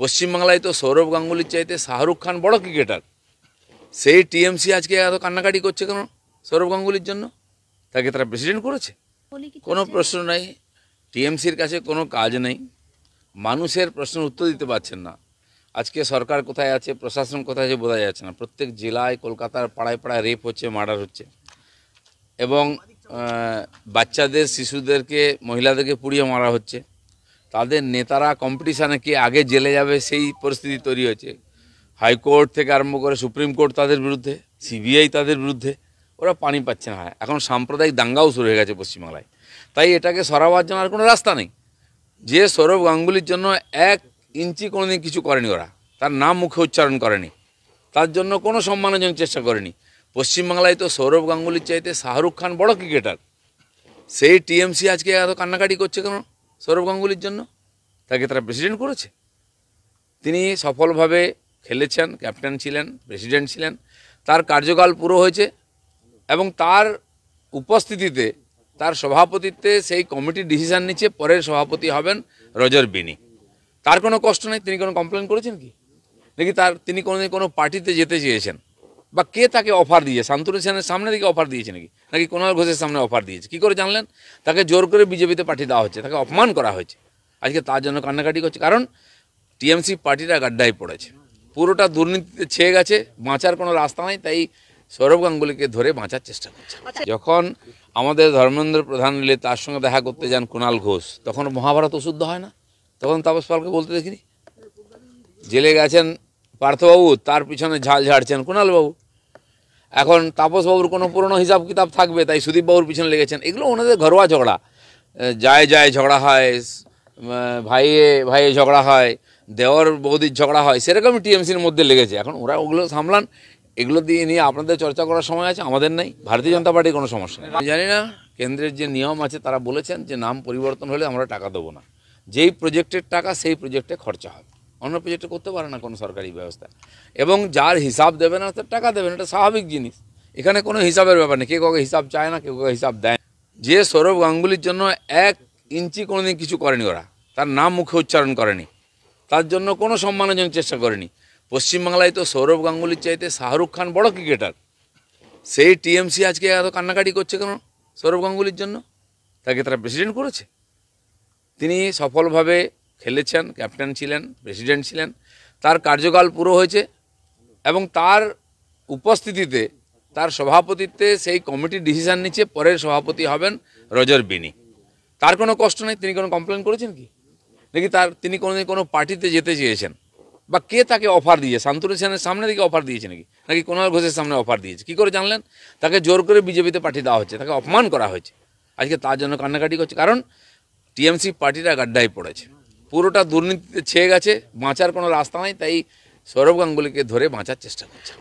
পশ্চিমবাংলায় তো সৌরভ গাঙ্গুলির চাইতে শাহরুখ খান বড় ক্রিকেটার সেই টিএমসি আজকে এত কান্নাকাটি করছে কেন সৌরভ গাঙ্গুলির জন্য তাকে তারা প্রেসিডেন্ট করেছে কোনো প্রশ্ন নাই টিএমসির কাছে কোনো কাজ নেই মানুষের প্রশ্নের উত্তর দিতে পারছেন না আজকে সরকার কোথায় আছে প্রশাসন কোথায় আছে বোঝা যাচ্ছে না প্রত্যেক জেলায় কলকাতার পাড়ায় পাড়ায় রেপ হচ্ছে মার্ডার হচ্ছে এবং বাচ্চাদের শিশুদেরকে মহিলাদেরকে পুড়িয়ে মারা হচ্ছে তাদের নেতারা কম্পিটিশানে কে আগে জেলে যাবে সেই পরিস্থিতি তৈরি হয়েছে হাইকোর্ট থেকে আরম্ভ করে সুপ্রিম কোর্ট তাদের বিরুদ্ধে সিবিআই তাদের বিরুদ্ধে ওরা পানি পাচ্ছে না এখন সাম্প্রদায়িক দাঙ্গাও শুরু হয়ে গেছে পশ্চিমবাংলায় তাই এটাকে সরাবার জন্য আর কোনো রাস্তা নেই যে সৌরভ গাঙ্গুলির জন্য এক ইঞ্চি কোনোদিন কিছু করেনি ওরা তার নাম মুখে উচ্চারণ করেনি তার জন্য কোনো সম্মানের জন্য চেষ্টা করেনি পশ্চিমবাংলায় তো সৌরভ গাঙ্গুলির চাইতে শাহরুখ খান বড় ক্রিকেটার সেই টিএমসি আজকে এত কান্নাকাটি করছে কেন সৌরভ গাঙ্গুলির জন্য তাকে তারা প্রেসিডেন্ট করেছে তিনি সফলভাবে খেলেছেন ক্যাপ্টেন ছিলেন প্রেসিডেন্ট ছিলেন তার কার্যকাল পুরো হয়েছে এবং তার উপস্থিতিতে তার সভাপতিত্বে সেই কমিটি ডিসিশান নিচ্ছে পরের সভাপতি হবেন রজর বিনি তার কোনো কষ্ট নেই তিনি কোনো কমপ্লেন করেছেন কি নাকি তার তিনি কোনো কোনো পার্টিতে যেতে চেয়েছেন বা কে তাকে অফার দিয়েছে শান্তনু সেনের সামনে দিকে অফার দিয়েছে নাকি নাকি কোনাল ঘোষের সামনে অফার দিয়েছে কী করে জানলেন তাকে জোর করে বিজেপিতে পাঠিয়ে দেওয়া হচ্ছে তাকে অপমান করা হয়েছে আজকে তার জন্য কান্নাকাটি করছে কারণ টিএমসি পার্টিটা গাড্ডায় পড়েছে পুরোটা দুর্নীতিতে ছেয়ে গেছে বাঁচার কোনো রাস্তা নাই তাই সৌরভ গাঙ্গুলিকে ধরে বাঁচার চেষ্টা করছে আচ্ছা। যখন আমাদের ধর্মেন্দ্র প্রধান নিলে তার সঙ্গে দেখা করতে যান কুণাল ঘোষ তখন মহাভারত অশুদ্ধ হয় না তখন তাপস পালকে বলতে দেখিনি জেলে গেছেন পার্থবাবু তার পিছনে ঝাল ঝাড়ছেন কুণালবাবু এখন তাপসবাবুর কোনো পুরনো হিসাব কিতাব থাকবে তাই সুদীপবাবুর পিছনে লেগেছেন এগুলো ওনাদের ঘরোয়া ঝগড়া যায় যায় ঝগড়া হয় ভাইয়ে ভাইয়ে ঝগড়া হয় দেওয়ার বৌদির ঝগড়া হয় সেরকমই টিএমসির মধ্যে লেগেছে এখন ওরা ওগুলো সামলান এগুলো দিয়ে নিয়ে আপনাদের চর্চা করার সময় আছে আমাদের নেই ভারতীয় জনতা পার্টির কোনো সমস্যা নেই আমি জানি না কেন্দ্রের যে নিয়ম আছে তারা বলেছেন যে নাম পরিবর্তন হলে আমরা টাকা দেবো না যেই প্রজেক্টের টাকা সেই প্রজেক্টে খরচা হবে অন্য প্রজেক্টে করতে পারে না কোনো সরকারি ব্যবস্থা এবং যার হিসাব দেবে না তার টাকা দেবে না এটা স্বাভাবিক জিনিস এখানে কোনো হিসাবের ব্যাপার নেই কেউ কাউকে হিসাব চায় না কেউ কাউকে হিসাব দেয় যে সৌরভ গাঙ্গুলির জন্য এক ইঞ্চি কোনোদিন কিছু করেনি ওরা তার নাম মুখে উচ্চারণ করেনি তার জন্য কোনো সম্মানের জন্য চেষ্টা করেনি পশ্চিমবাংলায় তো সৌরভ গাঙ্গুলির চাইতে শাহরুখ খান বড় ক্রিকেটার সেই টিএমসি আজকে এত কান্নাকাটি করছে কেন সৌরভ গাঙ্গুলির জন্য তাকে তারা প্রেসিডেন্ট করেছে তিনি সফলভাবে খেলেছেন ক্যাপ্টেন ছিলেন প্রেসিডেন্ট ছিলেন তার কার্যকাল পুরো হয়েছে এবং তার উপস্থিতিতে তার সভাপতিত্বে সেই কমিটি ডিসিশান নিচ্ছে পরের সভাপতি হবেন রজর বিনি তার কোনো কষ্ট নেই তিনি কোনো কমপ্লেন করেছেন কি নাকি তার তিনি কোনোদিন কোনো পার্টিতে যেতে চেয়েছেন বা কে তাকে অফার দিয়ে শান্তনু সেনের সামনে দিকে অফার দিয়েছে নাকি নাকি কোনাল ঘোষের সামনে অফার দিয়েছে কি করে জানলেন তাকে জোর করে বিজেপিতে পাঠিয়ে দেওয়া হচ্ছে তাকে অপমান করা হয়েছে আজকে তার জন্য কান্নাকাটি করছে কারণ টিএমসি পার্টিরা গাড্ডায় পড়েছে পুরোটা দুর্নীতিতে ছেয়ে গেছে বাঁচার কোনো রাস্তা নাই তাই সৌরভ গাঙ্গুলিকে ধরে বাঁচার চেষ্টা করছে